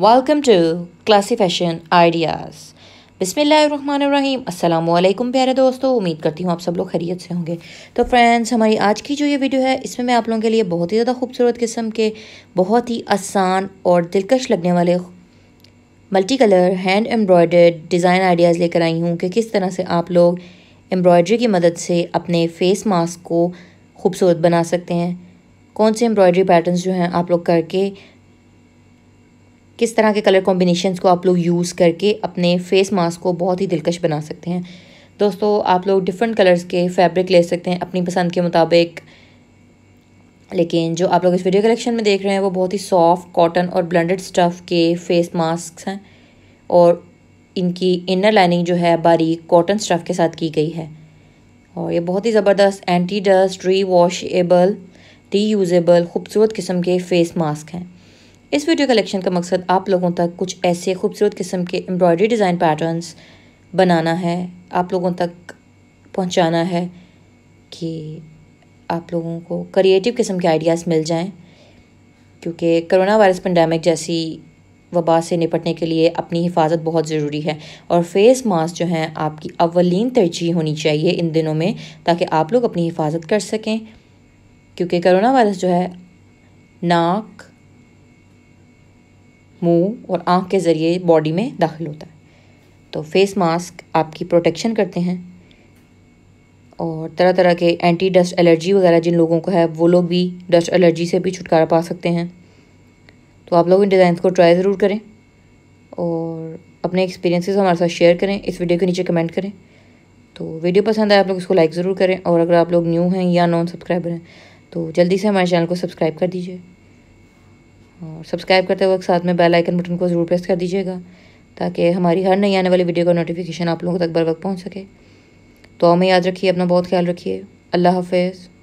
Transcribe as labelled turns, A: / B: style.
A: welcome to classy fashion ideas बिसमीम अल्लाम प्यारे दोस्तों उम्मीद करती हूँ आप सब लोग खैरियत से होंगे तो फ्रेंड्स हमारी आज की जो ये वीडियो है इसमें मैं आप लोगों के लिए बहुत ही ज़्यादा खूबसूरत किस्म के बहुत ही आसान और दिलकश लगने वाले multi colour hand embroidered design ideas लेकर आई हूँ कि किस तरह से आप लोग एम्ब्रॉयड्री की मदद से अपने फेस मास्क को खूबसूरत बना सकते हैं कौन से एम्ब्रॉयड्री पैटर्न्स जो हैं आप लोग करके किस तरह के कलर कॉम्बिनेशंस को आप लोग यूज़ करके अपने फेस मास्क को बहुत ही दिलकश बना सकते हैं दोस्तों आप लोग डिफरेंट कलर्स के फैब्रिक ले सकते हैं अपनी पसंद के मुताबिक लेकिन जो आप लोग इस वीडियो कलेक्शन में देख रहे हैं वो बहुत ही सॉफ्ट कॉटन और ब्लेंडेड स्टफ़ के फेस मास्क हैं और इनकी इनर लाइनिंग जो है बारीक कॉटन स्टफ़ के साथ की गई है और ये बहुत ही ज़बरदस्त anti dust rewashable reusable खूबसूरत किस्म के फेस मास्क हैं इस वीडियो कलेक्शन का मकसद आप लोगों तक कुछ ऐसे खूबसूरत किस्म के एम्ब्रॉयडरी डिज़ाइन पैटर्न्स बनाना है आप लोगों तक पहुंचाना है कि आप लोगों को क्रिएटिव किस्म के आइडियाज़ मिल जाएं क्योंकि करोना वायरस पेंडेमिक जैसी वबा से निपटने के लिए अपनी हिफाजत बहुत ज़रूरी है और फेस मास्क जो हैं आपकी अवलिन तरजीह होनी चाहिए इन दिनों में ताकि आप लोग अपनी हिफाजत कर सकें क्योंकि करोना वायरस जो है नाक मुंह और आँख के ज़रिए बॉडी में दाखिल होता है तो फेस मास्क आपकी प्रोटेक्शन करते हैं और तरह तरह के एंटी डस्ट एलर्जी वगैरह जिन लोगों को है वो लोग भी डस्ट एलर्जी से भी छुटकारा पा सकते हैं तो आप लोग इन डिज़ाइंस को ट्राई ज़रूर करें और अपने एक्सपीरियंसेस हमारे साथ शेयर करें इस वीडियो के नीचे कमेंट करें तो वीडियो पसंद आए आप लोग इसको लाइक ज़रूर करें और अगर आप लोग न्यू हैं या नॉन सब्सक्राइबर हैं तो जल्दी से हमारे चैनल को सब्सक्राइब कर दीजिए और सब्सक्राइब करते वक्त साथ में बेल आइकन बटन को ज़रूर प्रेस कर दीजिएगा ताकि हमारी हर नई आने वाली वीडियो का नोटिफिकेशन आप लोगों तक बर वक्त पहुँच सके तो हमें याद रखिए अपना बहुत ख्याल रखिए अल्लाह हाफिज़